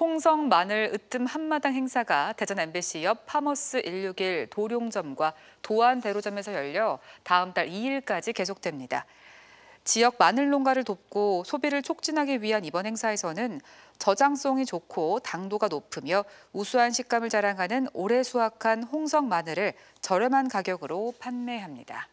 홍성 마늘 으뜸 한마당 행사가 대전 MBC 옆 파머스 161 도룡점과 도안 대로점에서 열려 다음 달 2일까지 계속됩니다. 지역 마늘 농가를 돕고 소비를 촉진하기 위한 이번 행사에서는 저장성이 좋고 당도가 높으며 우수한 식감을 자랑하는 올해 수확한 홍성 마늘을 저렴한 가격으로 판매합니다.